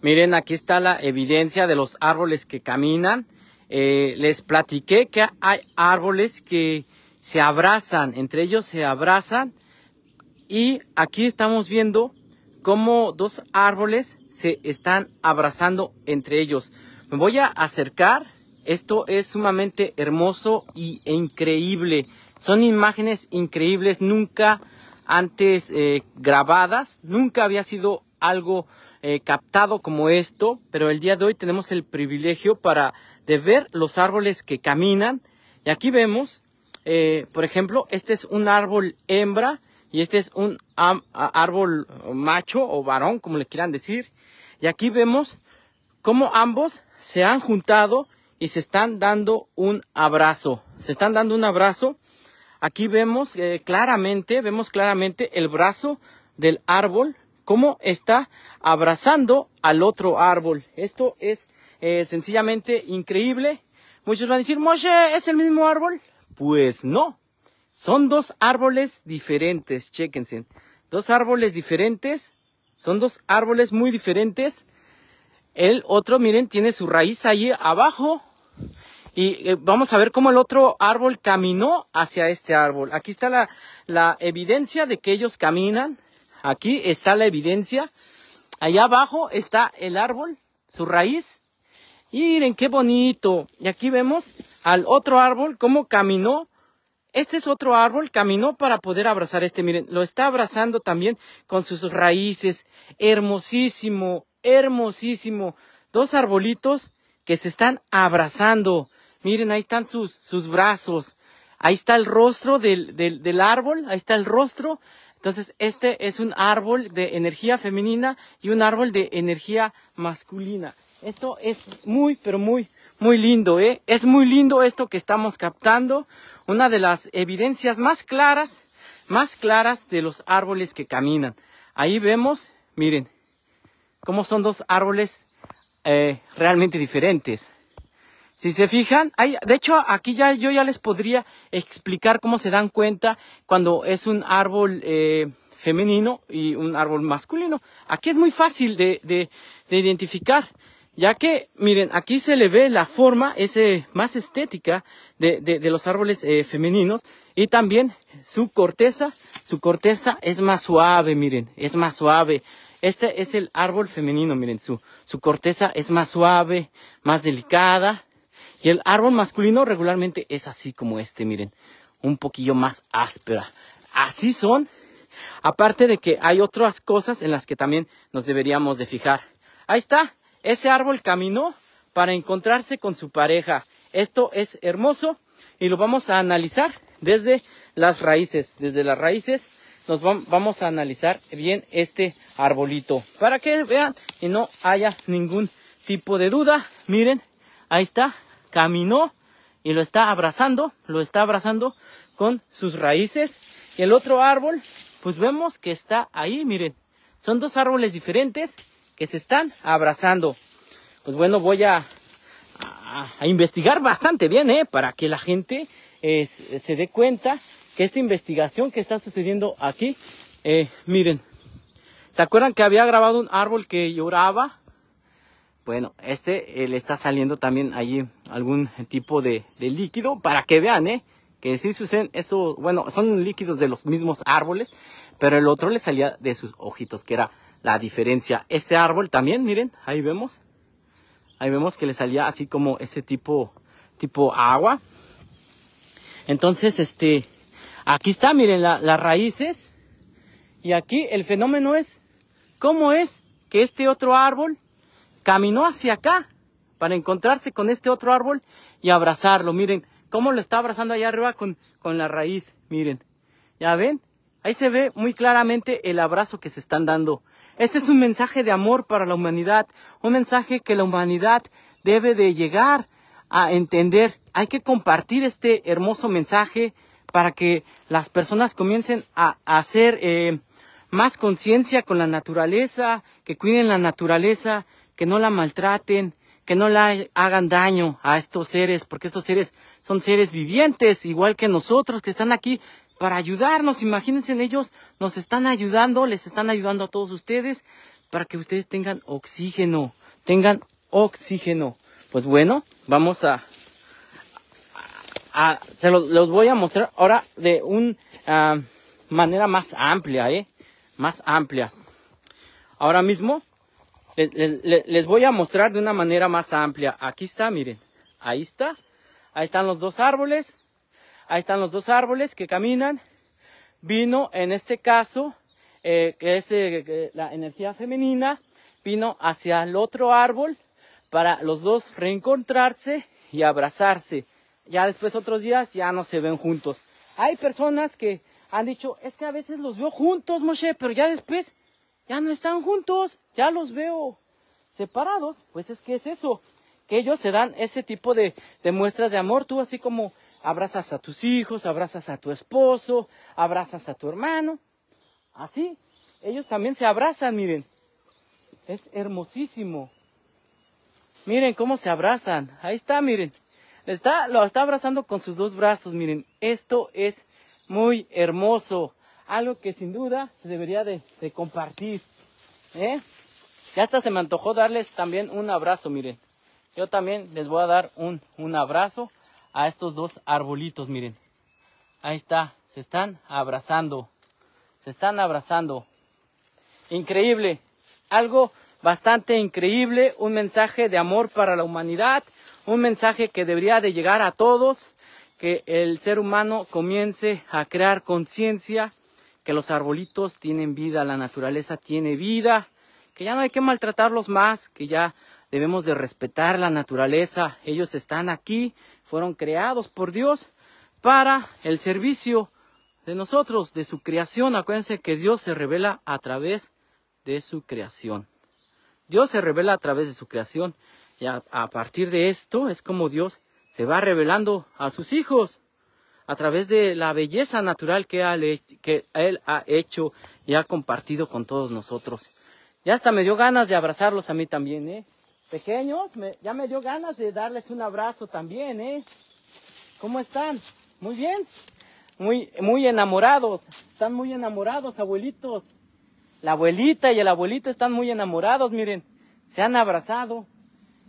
Miren, aquí está la evidencia de los árboles que caminan. Eh, les platiqué que hay árboles que se abrazan, entre ellos se abrazan. Y aquí estamos viendo cómo dos árboles se están abrazando entre ellos. Me voy a acercar. Esto es sumamente hermoso y, e increíble. Son imágenes increíbles, nunca antes eh, grabadas. Nunca había sido algo eh, captado como esto, pero el día de hoy tenemos el privilegio para de ver los árboles que caminan. Y aquí vemos, eh, por ejemplo, este es un árbol hembra y este es un árbol macho o varón, como le quieran decir. Y aquí vemos cómo ambos se han juntado y se están dando un abrazo. Se están dando un abrazo. Aquí vemos eh, claramente, vemos claramente el brazo del árbol cómo está abrazando al otro árbol. Esto es eh, sencillamente increíble. Muchos van a decir, Moshe, ¿es el mismo árbol? Pues no, son dos árboles diferentes, chéquense. Dos árboles diferentes, son dos árboles muy diferentes. El otro, miren, tiene su raíz ahí abajo. Y eh, vamos a ver cómo el otro árbol caminó hacia este árbol. Aquí está la evidencia de que ellos caminan Aquí está la evidencia. Allá abajo está el árbol, su raíz. miren qué bonito. Y aquí vemos al otro árbol cómo caminó. Este es otro árbol, caminó para poder abrazar este. Miren, lo está abrazando también con sus raíces. Hermosísimo, hermosísimo. Dos arbolitos que se están abrazando. Miren, ahí están sus, sus brazos. Ahí está el rostro del árbol, ahí está el rostro, entonces, este es un árbol de energía femenina y un árbol de energía masculina. Esto es muy, pero muy, muy lindo, ¿eh? Es muy lindo esto que estamos captando. Una de las evidencias más claras, más claras de los árboles que caminan. Ahí vemos, miren, cómo son dos árboles eh, realmente diferentes. Si se fijan, hay, de hecho aquí ya yo ya les podría explicar cómo se dan cuenta cuando es un árbol eh, femenino y un árbol masculino. Aquí es muy fácil de, identificar, ya que, miren, aquí se le ve la forma ese, eh, más estética de, los árboles eh, femeninos y también su corteza, su corteza es más suave, miren, es más suave. Este es el árbol femenino, miren, su corteza es más suave, más delicada y el árbol masculino regularmente es así como este, miren, un poquillo más áspera. Así son. Aparte de que hay otras cosas en las que también nos deberíamos de fijar. Ahí está, ese árbol caminó para encontrarse con su pareja. Esto es hermoso y lo vamos a analizar desde las raíces. Desde las raíces nos vamos a analizar bien este arbolito para que vean y no haya ningún tipo de duda. Miren, ahí está, caminó y lo está abrazando, lo está abrazando con sus raíces. Y el otro árbol, pues vemos que está ahí, miren, son dos árboles diferentes que se están abrazando. Pues bueno, voy a, investigar bastante bien, ¿eh? Para que la gente eh, se dé cuenta que esta investigación que está sucediendo aquí, eh, miren, ¿se acuerdan que había grabado un árbol que lloraba? Bueno, este eh, le está saliendo también allí algún tipo de, líquido para que vean, ¿eh? Que si suceden eso, bueno, son líquidos de los mismos árboles, pero el otro le salía de sus ojitos, que era la diferencia. Este árbol también, miren, ahí vemos, ahí vemos que le salía así como ese tipo, tipo agua. Entonces, este, aquí está, miren, las raíces. Y aquí el fenómeno es, ¿cómo es que este otro árbol caminó hacia acá para encontrarse con este otro árbol y abrazarlo. Miren cómo lo está abrazando allá arriba con, la raíz. Miren, ¿ya ven? Ahí se ve muy claramente el abrazo que se están dando. Este es un mensaje de amor para la humanidad, un mensaje que la humanidad debe de llegar a entender. Hay que compartir este hermoso mensaje para que las personas comiencen a, hacer eh, más conciencia con la naturaleza, que cuiden la naturaleza, que no la maltraten, que no la hagan daño a estos seres, porque estos seres son seres vivientes, igual que nosotros que están aquí para ayudarnos. Imagínense, ellos nos están ayudando, les están ayudando a todos ustedes para que ustedes tengan oxígeno, tengan oxígeno. Pues bueno, vamos a... se los, voy a mostrar ahora de una ah, manera más amplia, ¿eh? Más amplia. Ahora mismo eh, les, voy a mostrar de una manera más amplia. Aquí está, miren. Ahí está. Ahí están los dos árboles. Ahí están los dos árboles que caminan. Vino, en este caso, eh, que es eh, la energía femenina, vino hacia el otro árbol para los dos reencontrarse y abrazarse. Ya después otros días ya no se ven juntos. Hay personas que han dicho, es que a veces los veo juntos, Moshe, pero ya después ya no están juntos, ya los veo separados. Pues es que es eso, que ellos se dan ese tipo de, muestras de amor, tú así como abrazas a tus hijos, abrazas a tu esposo, abrazas a tu hermano, así, ellos también se abrazan, miren, es hermosísimo. Miren cómo se abrazan, ahí está, miren, está, lo está abrazando con sus dos brazos, miren, esto es muy hermoso algo que sin duda se debería de, compartir. ¿eh? Ya hasta se me antojó darles también un abrazo, miren. Yo también les voy a dar un, un abrazo a estos dos arbolitos, miren. Ahí está, se están abrazando. Se están abrazando. Increíble, algo bastante increíble, un mensaje de amor para la humanidad, un mensaje que debería de llegar a todos, que el ser humano comience a crear conciencia que los arbolitos tienen vida, la naturaleza tiene vida, que ya no hay que maltratarlos más, que ya debemos de respetar la naturaleza. Ellos están aquí, fueron creados por Dios para el servicio de nosotros, de su creación. Acuérdense que Dios se revela a través de su creación. Dios se revela a través de su creación y a, a partir de esto es como Dios se va revelando a sus hijos a través de la belleza natural que, Él ha hecho y ha compartido con todos nosotros. Ya hasta me dio ganas de abrazarlos a mí también, ¿eh? Pequeños, ya me dio ganas de darles un abrazo también, ¿eh? ¿Cómo están? Muy bien. Muy, muy enamorados. Están muy enamorados, abuelitos. La abuelita y el abuelito están muy enamorados, miren. Se han abrazado.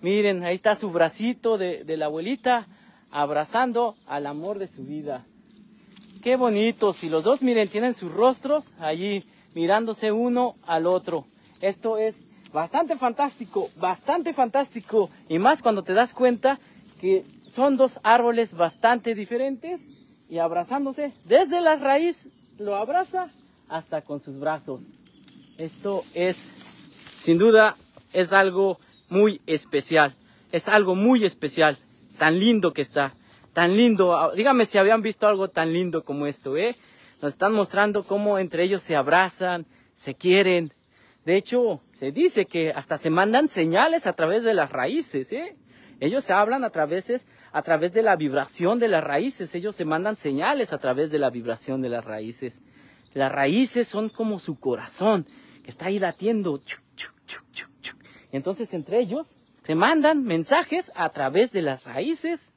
Miren, ahí está su bracito de la abuelita abrazando al amor de su vida. Qué bonito, si los dos miren, tienen sus rostros allí mirándose uno al otro. Esto es bastante fantástico, bastante fantástico. Y más cuando te das cuenta que son dos árboles bastante diferentes y abrazándose desde la raíz lo abraza hasta con sus brazos. Esto es, sin duda, es algo muy especial. Es algo muy especial tan lindo que está, tan lindo. Ah, dígame si habían visto algo tan lindo como esto, ¿eh? Nos están mostrando cómo entre ellos se abrazan, se quieren. De hecho, se dice que hasta se mandan señales a través de las raíces, ¿eh? Ellos se hablan a través, a través de la vibración de las raíces, ellos se mandan señales a través de la vibración de las raíces. Las raíces son como su corazón, que está ahí latiendo. Entonces entre ellos se mandan mensajes a través de las raíces.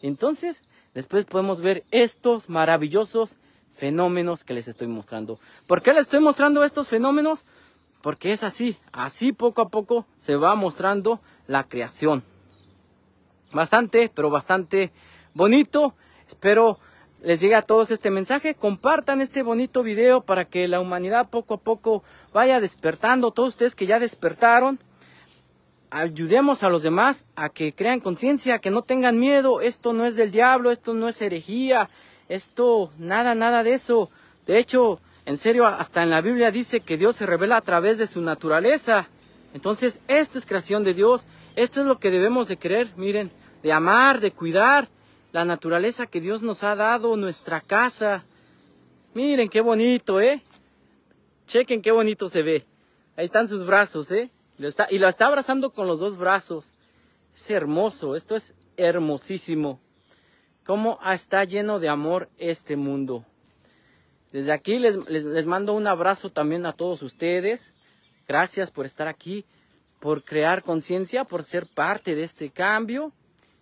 Entonces, después podemos ver estos maravillosos fenómenos que les estoy mostrando. ¿Por qué les estoy mostrando estos fenómenos? Porque es así, así poco a poco se va mostrando la creación. Bastante, pero bastante bonito. Espero les llegue a todos este mensaje. Compartan este bonito video para que la humanidad poco a poco vaya despertando. Todos ustedes que ya despertaron, ayudemos a los demás a que crean conciencia, que no tengan miedo, esto no es del diablo, esto no es herejía, esto, nada, nada de eso. De hecho, en serio, hasta en la Biblia dice que Dios se revela a través de su naturaleza. Entonces, esta es creación de Dios, esto es lo que debemos de creer, miren, de amar, de cuidar la naturaleza que Dios nos ha dado, nuestra casa. Miren qué bonito, ¿eh? Chequen qué bonito se ve. Ahí están sus brazos, ¿eh? y lo está abrazando con los dos brazos. Es hermoso, esto es hermosísimo. Cómo está lleno de amor este mundo. Desde aquí les, les mando un abrazo también a todos ustedes. Gracias por estar aquí, por crear conciencia, por ser parte de este cambio.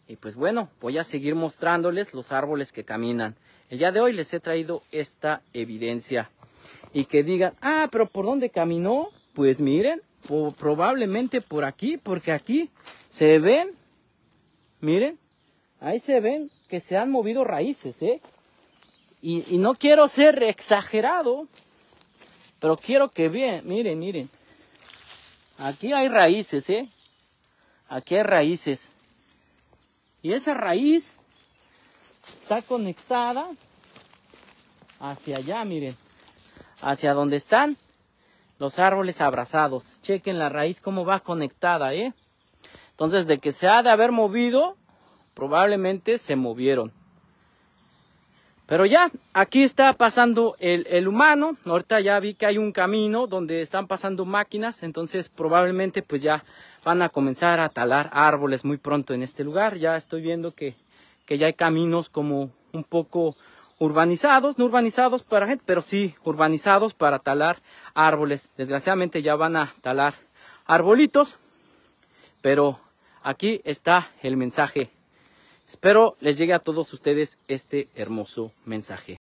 Y pues bueno, voy a seguir mostrándoles los árboles que caminan. El día de hoy les he traído esta evidencia. Y que digan, ah, pero ¿por dónde caminó? Pues miren, probablemente por aquí, porque aquí se ven, miren, ahí se ven que se han movido raíces, ¿eh? Y, no quiero ser exagerado, pero quiero que vean, miren, miren, aquí hay raíces, ¿eh? Aquí hay raíces. Y esa raíz está conectada hacia allá, miren, hacia donde están los árboles abrazados. Chequen la raíz cómo va conectada, ¿eh? Entonces, de que se ha de haber movido, probablemente se movieron. Pero ya, aquí está pasando el, humano. Ahorita ya vi que hay un camino donde están pasando máquinas. Entonces probablemente pues ya van a comenzar a talar árboles muy pronto en este lugar. Ya estoy viendo que ya hay caminos como un poco urbanizados, no urbanizados para gente, pero sí urbanizados para talar árboles. Desgraciadamente ya van a talar arbolitos, pero aquí está el mensaje. Espero les llegue a todos ustedes este hermoso mensaje.